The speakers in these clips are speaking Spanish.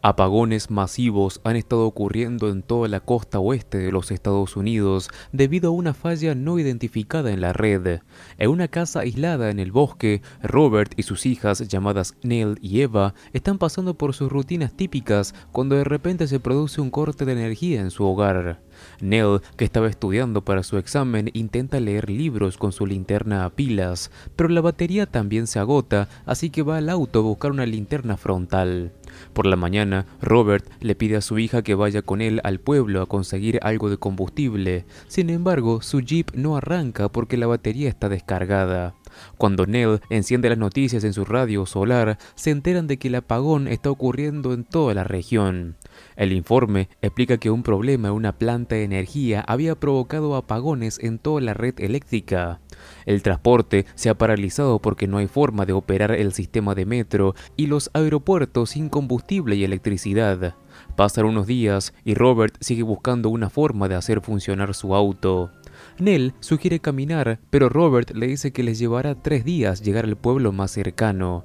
Apagones masivos han estado ocurriendo en toda la costa oeste de los Estados Unidos debido a una falla no identificada en la red. En una casa aislada en el bosque, Robert y sus hijas llamadas Neil y Eva están pasando por sus rutinas típicas cuando de repente se produce un corte de energía en su hogar. Neil, que estaba estudiando para su examen, intenta leer libros con su linterna a pilas, pero la batería también se agota, así que va al auto a buscar una linterna frontal. Por la mañana, Robert le pide a su hija que vaya con él al pueblo a conseguir algo de combustible. Sin embargo, su jeep no arranca porque la batería está descargada. Cuando Nell enciende las noticias en su radio solar, se enteran de que el apagón está ocurriendo en toda la región. El informe explica que un problema en una planta de energía había provocado apagones en toda la red eléctrica. El transporte se ha paralizado porque no hay forma de operar el sistema de metro y los aeropuertos sin combustible y electricidad. Pasan unos días y Robert sigue buscando una forma de hacer funcionar su auto. Nell sugiere caminar, pero Robert le dice que les llevará tres días llegar al pueblo más cercano.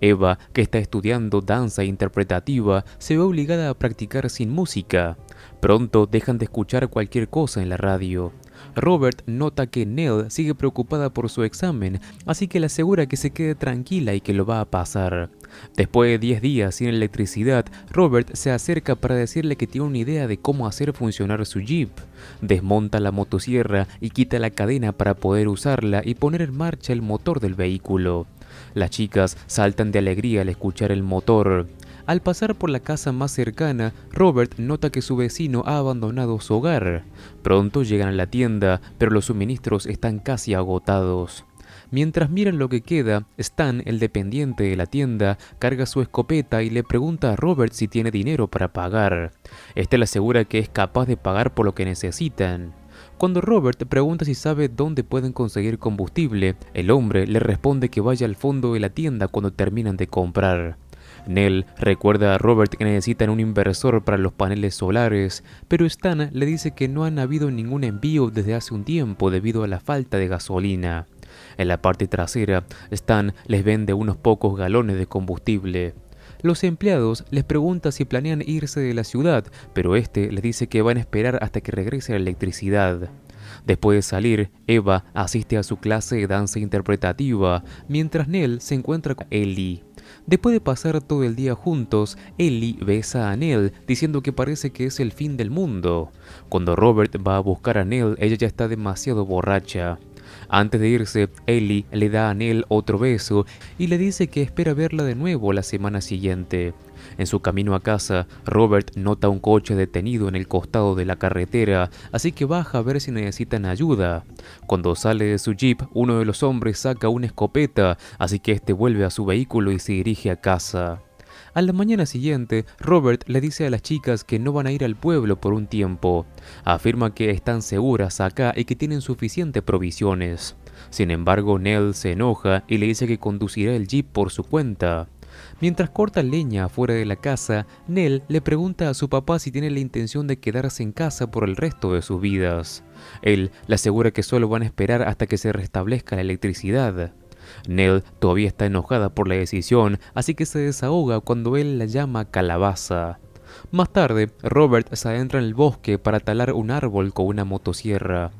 Eva, que está estudiando danza interpretativa, se ve obligada a practicar sin música. Pronto dejan de escuchar cualquier cosa en la radio. Robert nota que Nell sigue preocupada por su examen, así que le asegura que se quede tranquila y que lo va a pasar. Después de 10 días sin electricidad, Robert se acerca para decirle que tiene una idea de cómo hacer funcionar su jeep. Desmonta la motosierra y quita la cadena para poder usarla y poner en marcha el motor del vehículo. Las chicas saltan de alegría al escuchar el motor. Al pasar por la casa más cercana, Robert nota que su vecino ha abandonado su hogar. Pronto llegan a la tienda, pero los suministros están casi agotados. Mientras miran lo que queda, Stan, el dependiente de la tienda, carga su escopeta y le pregunta a Robert si tiene dinero para pagar. Este le asegura que es capaz de pagar por lo que necesitan. Cuando Robert pregunta si sabe dónde pueden conseguir combustible, el hombre le responde que vaya al fondo de la tienda cuando terminan de comprar. Nell recuerda a Robert que necesitan un inversor para los paneles solares, pero Stan le dice que no han habido ningún envío desde hace un tiempo debido a la falta de gasolina. En la parte trasera, Stan les vende unos pocos galones de combustible. Los empleados les preguntan si planean irse de la ciudad, pero este les dice que van a esperar hasta que regrese la electricidad. Después de salir, Eva asiste a su clase de danza interpretativa, mientras Nell se encuentra con Ellie. Después de pasar todo el día juntos, Ellie besa a Nell diciendo que parece que es el fin del mundo. Cuando Robert va a buscar a Nell, ella ya está demasiado borracha. Antes de irse, Ellie le da a Neil otro beso y le dice que espera verla de nuevo la semana siguiente. En su camino a casa, Robert nota un coche detenido en el costado de la carretera, así que baja a ver si necesitan ayuda. Cuando sale de su jeep, uno de los hombres saca una escopeta, así que este vuelve a su vehículo y se dirige a casa. A la mañana siguiente, Robert le dice a las chicas que no van a ir al pueblo por un tiempo. Afirma que están seguras acá y que tienen suficientes provisiones. Sin embargo, Nell se enoja y le dice que conducirá el jeep por su cuenta. Mientras corta leña afuera de la casa, Nell le pregunta a su papá si tiene la intención de quedarse en casa por el resto de sus vidas. Él le asegura que solo van a esperar hasta que se restablezca la electricidad. Nell todavía está enojada por la decisión, así que se desahoga cuando él la llama calabaza. Más tarde, Robert se adentra en el bosque para talar un árbol con una motosierra.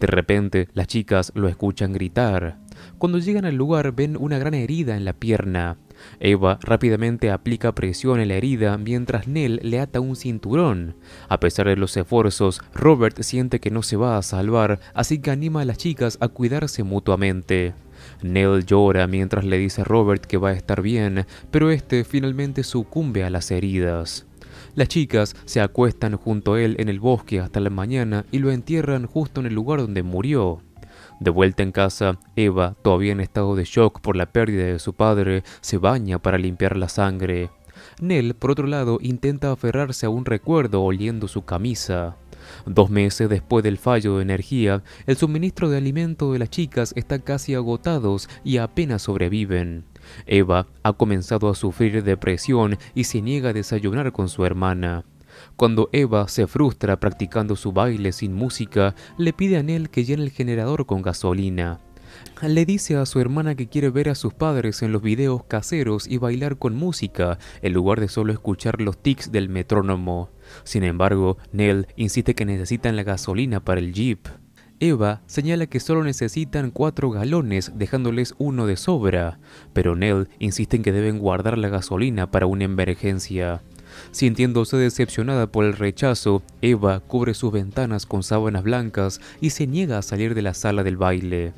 De repente, las chicas lo escuchan gritar. Cuando llegan al lugar ven una gran herida en la pierna. Eva rápidamente aplica presión en la herida mientras Nell le ata un cinturón. A pesar de los esfuerzos, Robert siente que no se va a salvar, así que anima a las chicas a cuidarse mutuamente. Nell llora mientras le dice a Robert que va a estar bien, pero este finalmente sucumbe a las heridas. Las chicas se acuestan junto a él en el bosque hasta la mañana y lo entierran justo en el lugar donde murió. De vuelta en casa, Eva, todavía en estado de shock por la pérdida de su padre, se baña para limpiar la sangre. Nell, por otro lado, intenta aferrarse a un recuerdo oliendo su camisa. Dos meses después del fallo de energía, el suministro de alimento de las chicas está casi agotados y apenas sobreviven. Eva ha comenzado a sufrir depresión y se niega a desayunar con su hermana. Cuando Eva se frustra practicando su baile sin música, le pide a Nel que llene el generador con gasolina. Le dice a su hermana que quiere ver a sus padres en los videos caseros y bailar con música, en lugar de solo escuchar los tics del metrónomo. Sin embargo, Nell insiste que necesitan la gasolina para el jeep. Eva señala que solo necesitan cuatro galones dejándoles uno de sobra, pero Nell insiste en que deben guardar la gasolina para una emergencia. Sintiéndose decepcionada por el rechazo, Eva cubre sus ventanas con sábanas blancas y se niega a salir de la sala del baile.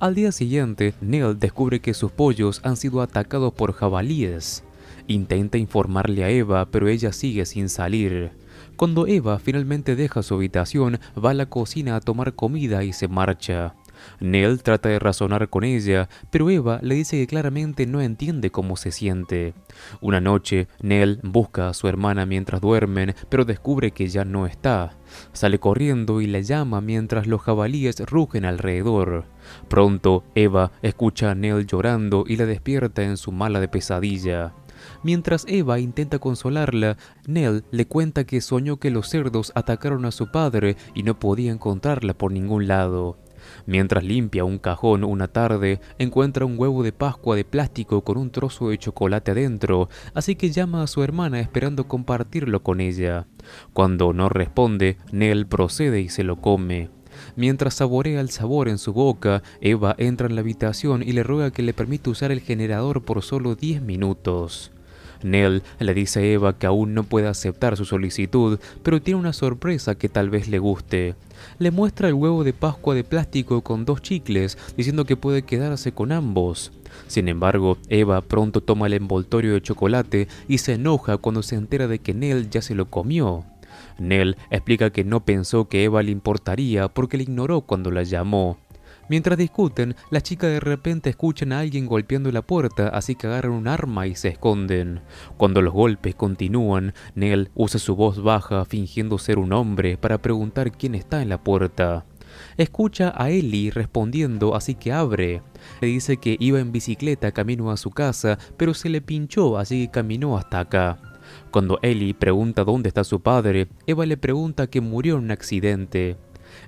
Al día siguiente, Neil descubre que sus pollos han sido atacados por jabalíes. Intenta informarle a Eva, pero ella sigue sin salir. Cuando Eva finalmente deja su habitación, va a la cocina a tomar comida y se marcha. Nell trata de razonar con ella, pero Eva le dice que claramente no entiende cómo se siente. Una noche, Nell busca a su hermana mientras duermen, pero descubre que ya no está. Sale corriendo y la llama mientras los jabalíes rugen alrededor. Pronto, Eva escucha a Nell llorando y la despierta en su mala de pesadilla. Mientras Eva intenta consolarla, Nell le cuenta que soñó que los cerdos atacaron a su padre y no podía encontrarla por ningún lado. Mientras limpia un cajón una tarde, encuentra un huevo de Pascua de plástico con un trozo de chocolate adentro, así que llama a su hermana esperando compartirlo con ella. Cuando no responde, Nell procede y se lo come. Mientras saborea el sabor en su boca, Eva entra en la habitación y le ruega que le permita usar el generador por solo 10 minutos. Nell le dice a Eva que aún no puede aceptar su solicitud, pero tiene una sorpresa que tal vez le guste. Le muestra el huevo de Pascua de plástico con dos chicles, diciendo que puede quedarse con ambos. Sin embargo, Eva pronto toma el envoltorio de chocolate y se enoja cuando se entera de que Nell ya se lo comió. Nell explica que no pensó que Eva le importaría porque le ignoró cuando la llamó. Mientras discuten, las chicas de repente escuchan a alguien golpeando la puerta, así que agarran un arma y se esconden. Cuando los golpes continúan, Nell usa su voz baja fingiendo ser un hombre para preguntar quién está en la puerta. Escucha a Ellie respondiendo, así que abre. Le dice que iba en bicicleta camino a su casa, pero se le pinchó, así que caminó hasta acá. Cuando Ellie pregunta dónde está su padre, Eva le pregunta que murió en un accidente.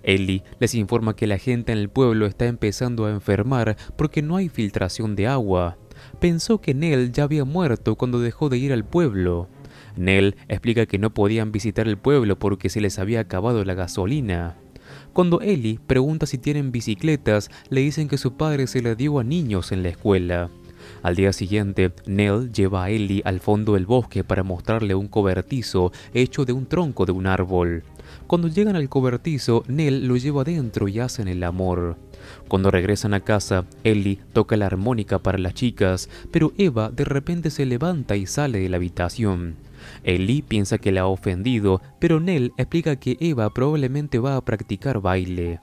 Ellie les informa que la gente en el pueblo está empezando a enfermar porque no hay filtración de agua. Pensó que Nell ya había muerto cuando dejó de ir al pueblo. Nell explica que no podían visitar el pueblo porque se les había acabado la gasolina. Cuando Ellie pregunta si tienen bicicletas, le dicen que su padre se la dio a niños en la escuela. Al día siguiente, Nell lleva a Ellie al fondo del bosque para mostrarle un cobertizo hecho de un tronco de un árbol. Cuando llegan al cobertizo, Nell lo lleva adentro y hacen el amor. Cuando regresan a casa, Ellie toca la armónica para las chicas, pero Eva de repente se levanta y sale de la habitación. Ellie piensa que la ha ofendido, pero Nell explica que Eva probablemente va a practicar baile.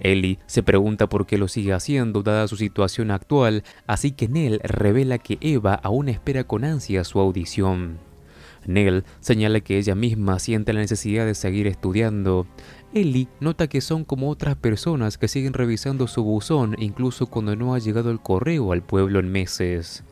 Ellie se pregunta por qué lo sigue haciendo dada su situación actual, así que Nell revela que Eva aún espera con ansia su audición. Nell señala que ella misma siente la necesidad de seguir estudiando. Ellie nota que son como otras personas que siguen revisando su buzón incluso cuando no ha llegado el correo al pueblo en meses.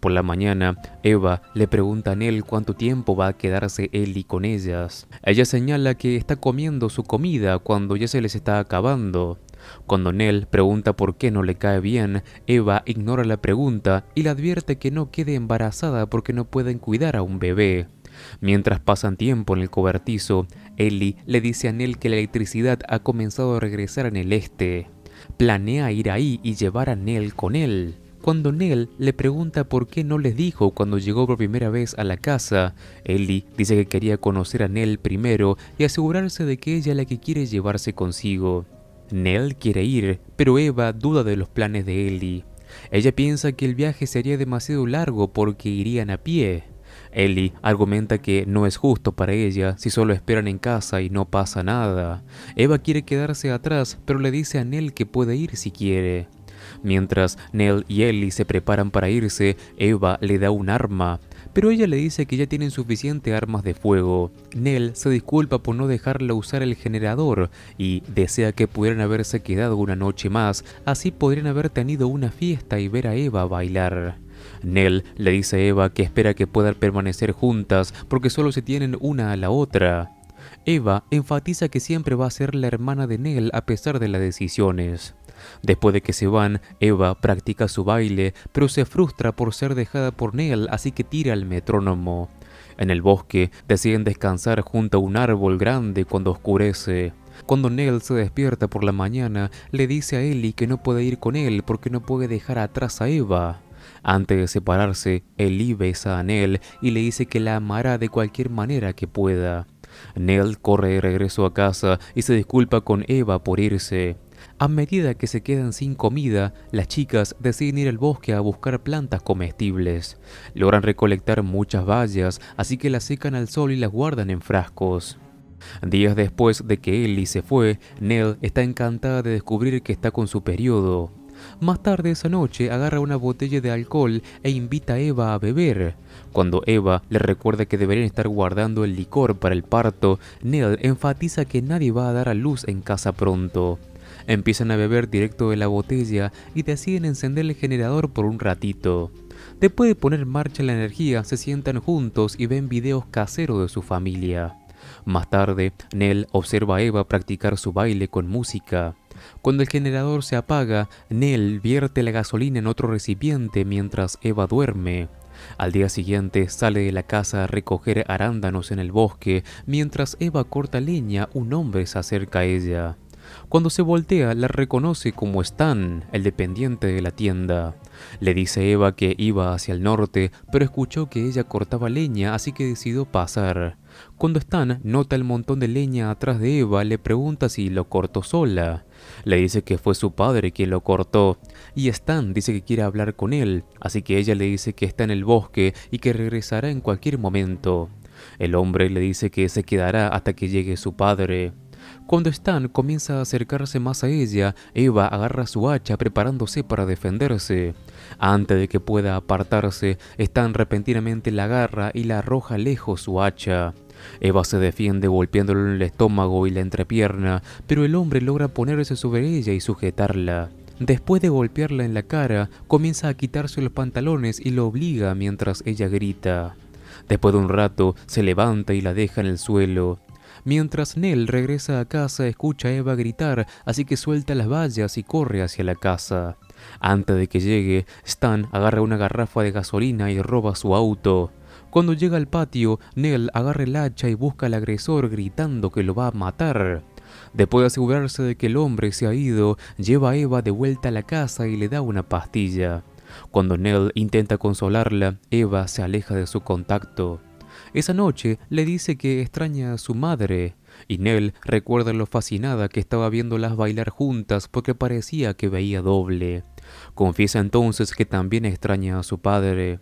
Por la mañana, Eva le pregunta a Nell cuánto tiempo va a quedarse Ellie con ellas. Ella señala que está comiendo su comida cuando ya se les está acabando. Cuando Nell pregunta por qué no le cae bien, Eva ignora la pregunta y le advierte que no quede embarazada porque no pueden cuidar a un bebé. Mientras pasan tiempo en el cobertizo, Ellie le dice a Nell que la electricidad ha comenzado a regresar en el este. Planea ir ahí y llevar a Nell con él. Cuando Nell le pregunta por qué no les dijo cuando llegó por primera vez a la casa, Ellie dice que quería conocer a Nell primero y asegurarse de que ella es la que quiere llevarse consigo. Nell quiere ir, pero Eva duda de los planes de Ellie. Ella piensa que el viaje sería demasiado largo porque irían a pie. Ellie argumenta que no es justo para ella si solo esperan en casa y no pasa nada. Eva quiere quedarse atrás, pero le dice a Nell que puede ir si quiere. Mientras Nell y Ellie se preparan para irse, Eva le da un arma, pero ella le dice que ya tienen suficiente armas de fuego. Nell se disculpa por no dejarla usar el generador y desea que pudieran haberse quedado una noche más, así podrían haber tenido una fiesta y ver a Eva bailar. Nell le dice a Eva que espera que puedan permanecer juntas porque solo se tienen una a la otra. Eva enfatiza que siempre va a ser la hermana de Nell a pesar de las decisiones. Después de que se van, Eva practica su baile, pero se frustra por ser dejada por Nell, así que tira al metrónomo. En el bosque, deciden descansar junto a un árbol grande cuando oscurece. Cuando Nell se despierta por la mañana, le dice a Ellie que no puede ir con él porque no puede dejar atrás a Eva. Antes de separarse, Ellie besa a Nell y le dice que la amará de cualquier manera que pueda. Nell corre de regreso a casa y se disculpa con Eva por irse. A medida que se quedan sin comida, las chicas deciden ir al bosque a buscar plantas comestibles. Logran recolectar muchas bayas, así que las secan al sol y las guardan en frascos. Días después de que Ellie se fue, Nell está encantada de descubrir que está con su periodo. Más tarde esa noche agarra una botella de alcohol e invita a Eva a beber. Cuando Eva le recuerda que deberían estar guardando el licor para el parto, Neil enfatiza que nadie va a dar a luz en casa pronto. Empiezan a beber directo de la botella y deciden encender el generador por un ratito. Después de poner en marcha la energía, se sientan juntos y ven videos caseros de su familia. Más tarde, Nell observa a Eva practicar su baile con música. Cuando el generador se apaga, Nell vierte la gasolina en otro recipiente mientras Eva duerme. Al día siguiente sale de la casa a recoger arándanos en el bosque, mientras Eva corta leña, un hombre se acerca a ella. Cuando se voltea, la reconoce como Stan, el dependiente de la tienda. Le dice Eva que iba hacia el norte, pero escuchó que ella cortaba leña, así que decidió pasar. Cuando Stan nota el montón de leña atrás de Eva, le pregunta si lo cortó sola. Le dice que fue su padre quien lo cortó, y Stan dice que quiere hablar con él, así que ella le dice que está en el bosque y que regresará en cualquier momento. El hombre le dice que se quedará hasta que llegue su padre. Cuando Stan comienza a acercarse más a ella, Eva agarra su hacha preparándose para defenderse. Antes de que pueda apartarse, Stan repentinamente la agarra y la arroja lejos su hacha. Eva se defiende golpeándolo en el estómago y la entrepierna, pero el hombre logra ponerse sobre ella y sujetarla. Después de golpearla en la cara, comienza a quitarse los pantalones y lo obliga mientras ella grita. Después de un rato, se levanta y la deja en el suelo. Mientras Nell regresa a casa, escucha a Eva gritar, así que suelta las vallas y corre hacia la casa. Antes de que llegue, Stan agarra una garrafa de gasolina y roba su auto. Cuando llega al patio, Nell agarra el hacha y busca al agresor gritando que lo va a matar. Después de asegurarse de que el hombre se ha ido, lleva a Eva de vuelta a la casa y le da una pastilla. Cuando Nell intenta consolarla, Eva se aleja de su contacto. Esa noche le dice que extraña a su madre, y Nell recuerda lo fascinada que estaba viéndolas bailar juntas porque parecía que veía doble. Confiesa entonces que también extraña a su padre.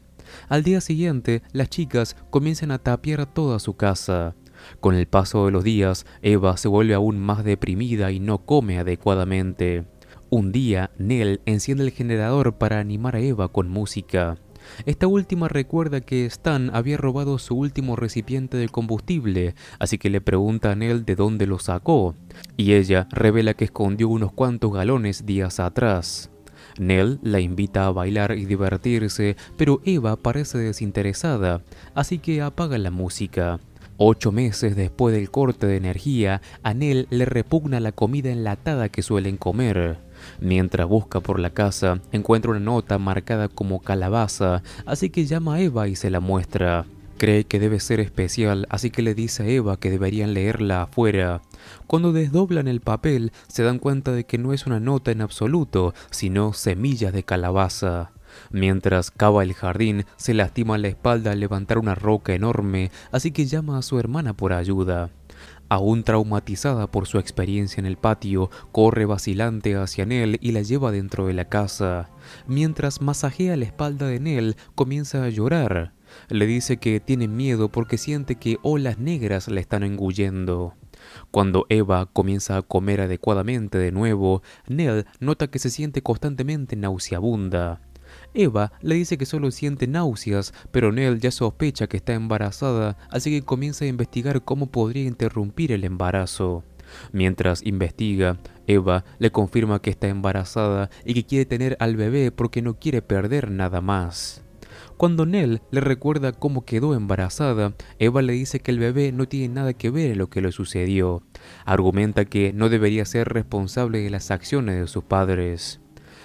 Al día siguiente, las chicas comienzan a tapiar toda su casa. Con el paso de los días, Eva se vuelve aún más deprimida y no come adecuadamente. Un día, Nell enciende el generador para animar a Eva con música. Esta última recuerda que Stan había robado su último recipiente de combustible, así que le pregunta a Nell de dónde lo sacó, y ella revela que escondió unos cuantos galones días atrás. Nell la invita a bailar y divertirse, pero Eva parece desinteresada, así que apaga la música. Ocho meses después del corte de energía, a Nell le repugna la comida enlatada que suelen comer. Mientras busca por la casa, encuentra una nota marcada como calabaza, así que llama a Eva y se la muestra. Cree que debe ser especial, así que le dice a Eva que deberían leerla afuera. Cuando desdoblan el papel, se dan cuenta de que no es una nota en absoluto, sino semillas de calabaza. Mientras cava el jardín, se lastima la espalda al levantar una roca enorme, así que llama a su hermana por ayuda. Aún traumatizada por su experiencia en el patio, corre vacilante hacia Nell y la lleva dentro de la casa. Mientras masajea la espalda de Nell, comienza a llorar. Le dice que tiene miedo porque siente que olas negras la están engullendo. Cuando Eva comienza a comer adecuadamente de nuevo, Nell nota que se siente constantemente nauseabunda. Eva le dice que solo siente náuseas, pero Nell ya sospecha que está embarazada, así que comienza a investigar cómo podría interrumpir el embarazo. Mientras investiga, Eva le confirma que está embarazada y que quiere tener al bebé porque no quiere perder nada más. Cuando Nell le recuerda cómo quedó embarazada, Eva le dice que el bebé no tiene nada que ver en lo que le sucedió. Argumenta que no debería ser responsable de las acciones de sus padres.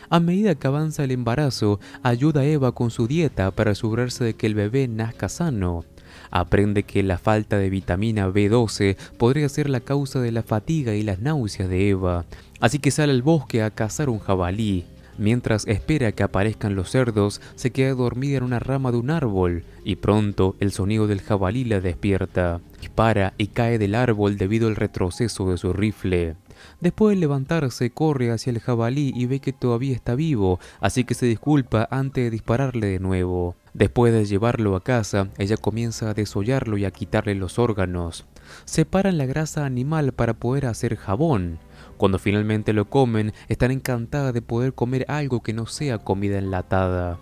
A medida que avanza el embarazo, ayuda a Eva con su dieta para asegurarse de que el bebé nazca sano. Aprende que la falta de vitamina B12 podría ser la causa de la fatiga y las náuseas de Eva, así que sale al bosque a cazar un jabalí. Mientras espera que aparezcan los cerdos, se queda dormida en una rama de un árbol y pronto el sonido del jabalí la despierta. Dispara y cae del árbol debido al retroceso de su rifle. Después de levantarse, corre hacia el jabalí y ve que todavía está vivo, así que se disculpa antes de dispararle de nuevo. Después de llevarlo a casa, ella comienza a desollarlo y a quitarle los órganos. Separan la grasa animal para poder hacer jabón. Cuando finalmente lo comen, están encantadas de poder comer algo que no sea comida enlatada.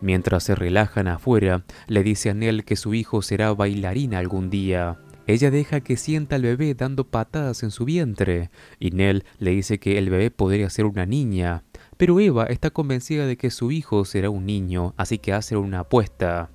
Mientras se relajan afuera, le dice a Nell que su hijo será bailarina algún día. Ella deja que sienta al bebé dando patadas en su vientre, y Nell le dice que el bebé podría ser una niña. Pero Eva está convencida de que su hijo será un niño, así que hace una apuesta.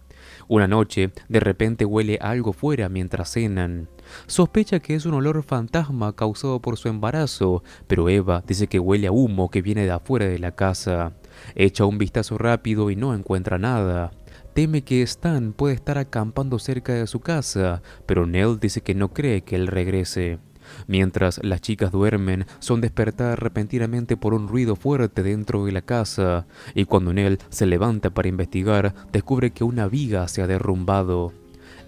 Una noche, de repente huele algo fuera mientras cenan. Sospecha que es un olor fantasma causado por su embarazo, pero Eva dice que huele a humo que viene de afuera de la casa. Echa un vistazo rápido y no encuentra nada. Teme que Stan puede estar acampando cerca de su casa, pero Nell dice que no cree que él regrese. Mientras las chicas duermen, son despertadas repentinamente por un ruido fuerte dentro de la casa, y cuando él se levanta para investigar, descubre que una viga se ha derrumbado.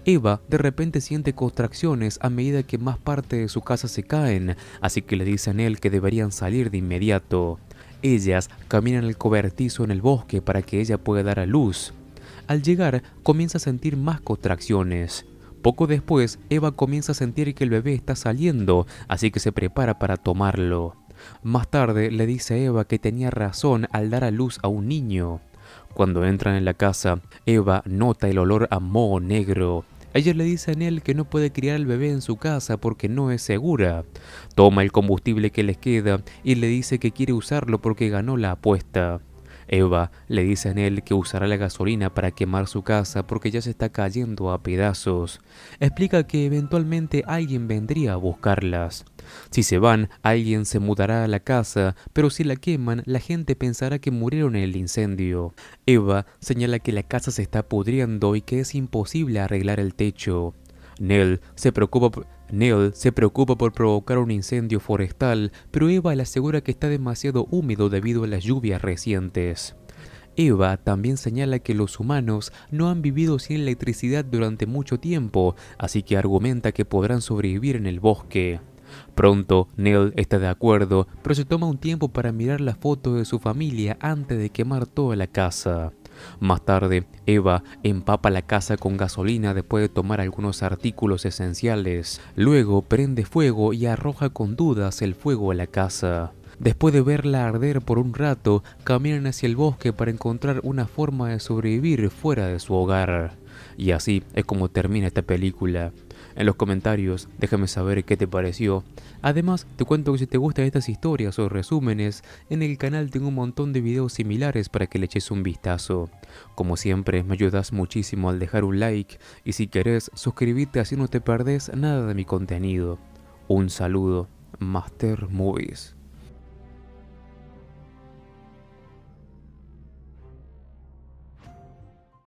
Eva de repente siente contracciones a medida que más parte de su casa se caen, así que le dice a Nell que deberían salir de inmediato. Ellas caminan el cobertizo en el bosque para que ella pueda dar a luz. Al llegar, comienza a sentir más contracciones. Poco después, Eva comienza a sentir que el bebé está saliendo, así que se prepara para tomarlo. Más tarde le dice a Eva que tenía razón al dar a luz a un niño. Cuando entran en la casa, Eva nota el olor a moho negro. Ella le dice a Nell que no puede criar al bebé en su casa porque no es segura. Toma el combustible que les queda y le dice que quiere usarlo porque ganó la apuesta. Eva le dice a Nell que usará la gasolina para quemar su casa porque ya se está cayendo a pedazos. Explica que eventualmente alguien vendría a buscarlas. Si se van, alguien se mudará a la casa, pero si la queman, la gente pensará que murieron en el incendio. Eva señala que la casa se está pudriendo y que es imposible arreglar el techo. Nell se preocupa por Neil se preocupa por provocar un incendio forestal, pero Eva le asegura que está demasiado húmedo debido a las lluvias recientes. Eva también señala que los humanos no han vivido sin electricidad durante mucho tiempo, así que argumenta que podrán sobrevivir en el bosque. Pronto, Neil está de acuerdo, pero se toma un tiempo para mirar la foto de su familia antes de quemar toda la casa. Más tarde, Eva empapa la casa con gasolina después de tomar algunos artículos esenciales. Luego prende fuego y arroja con dudas el fuego a la casa. Después de verla arder por un rato, caminan hacia el bosque para encontrar una forma de sobrevivir fuera de su hogar. Y así es como termina esta película. En los comentarios déjame saber qué te pareció. Además te cuento que si te gustan estas historias o resúmenes, en el canal tengo un montón de videos similares para que le eches un vistazo. Como siempre me ayudas muchísimo al dejar un like y si querés suscribirte así no te perdés nada de mi contenido. Un saludo, Master Movies.